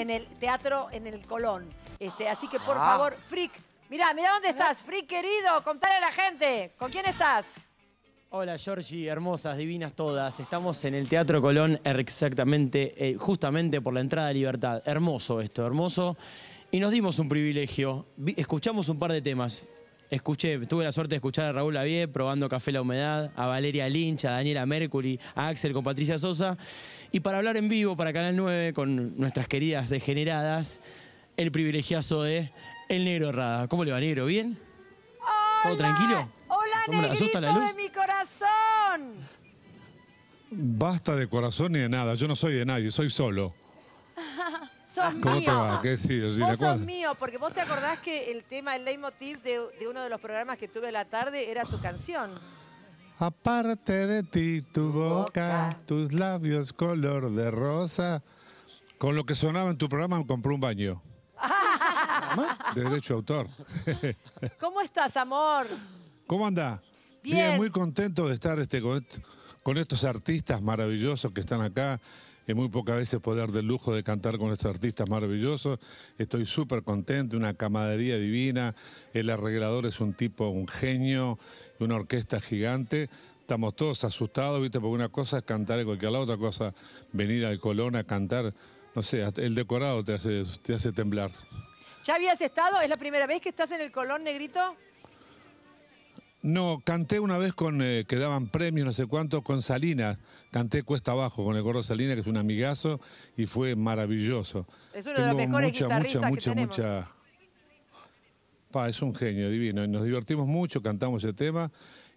en el teatro, en el Colón. Este, así que por ah. favor, Frick, mira mira dónde estás, Frick querido, contale a la gente, ¿con quién estás? Hola Georgie, hermosas, divinas todas. Estamos en el Teatro Colón er, exactamente, eh, justamente por la entrada de Libertad. Hermoso esto, hermoso. Y nos dimos un privilegio. Escuchamos un par de temas Escuché, tuve la suerte de escuchar a Raúl Lavie probando Café La Humedad, a Valeria Lynch, a Daniela Mercury, a Axel con Patricia Sosa. Y para hablar en vivo para Canal 9 con nuestras queridas degeneradas, el privilegiazo de El Negro Rada. ¿Cómo le va, Negro? ¿Bien? ¿Todo tranquilo? Hola, Negrito luz? de mi corazón. Basta de corazón ni de nada. Yo no soy de nadie, soy solo. ¿Cómo Te va? ¿Qué sí, mío, porque vos te acordás que el tema, el leitmotiv de, uno de los programas que tuve la tarde era tu canción. Aparte de ti, tu boca, tus labios color de rosa. Con lo que sonaba en tu programa me compré un baño. derecho autor. ¿Cómo estás, amor? ¿Cómo anda? Bien. muy contento de estar este, con estos artistas maravillosos que están acá. Es muy pocas veces poder del lujo de cantar con estos artistas maravillosos. Estoy súper contento, una camaradería divina. El arreglador es un tipo, un genio, una orquesta gigante. Estamos todos asustados, ¿viste? Porque una cosa es cantar en cualquier lado, otra cosa venir al Colón a cantar. No sé, el decorado te hace, te hace temblar. ¿Ya habías estado? ¿Es la primera vez que estás en el Colón, negrito? No, canté una vez con, eh, que daban premios, no sé cuánto, con Salina Canté Cuesta Abajo con el gordo Salina que es un amigazo, y fue maravilloso. Es uno de los mejores mucha, mucha, mucha, es un genio divino. Y nos divertimos mucho, cantamos ese tema.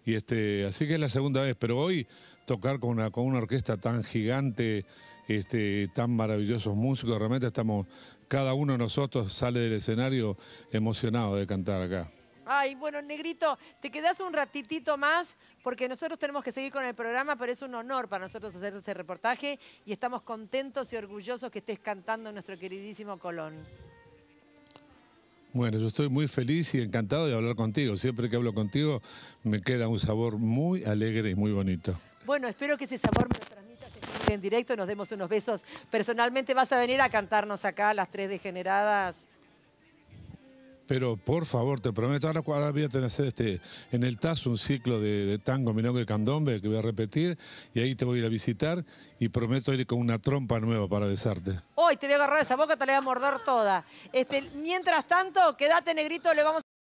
Y este, así que es la segunda vez, pero hoy tocar con una, con una orquesta tan gigante, este, tan maravillosos músicos, realmente estamos, cada uno de nosotros sale del escenario emocionado de cantar acá. Ay, bueno, Negrito, te quedas un ratitito más porque nosotros tenemos que seguir con el programa, pero es un honor para nosotros hacer este reportaje y estamos contentos y orgullosos que estés cantando nuestro queridísimo Colón. Bueno, yo estoy muy feliz y encantado de hablar contigo. Siempre que hablo contigo me queda un sabor muy alegre y muy bonito. Bueno, espero que ese sabor me lo transmitas en directo, y nos demos unos besos. Personalmente vas a venir a cantarnos acá las tres degeneradas pero por favor, te prometo, ahora, voy a tener este, en el tazo un ciclo de, tango, milonga y candombe que voy a repetir, y ahí te voy a ir a visitar y prometo ir con una trompa nueva para besarte. Hoy te voy a agarrar esa boca, te la voy a morder toda. Este, mientras tanto, quédate negrito, le vamos a...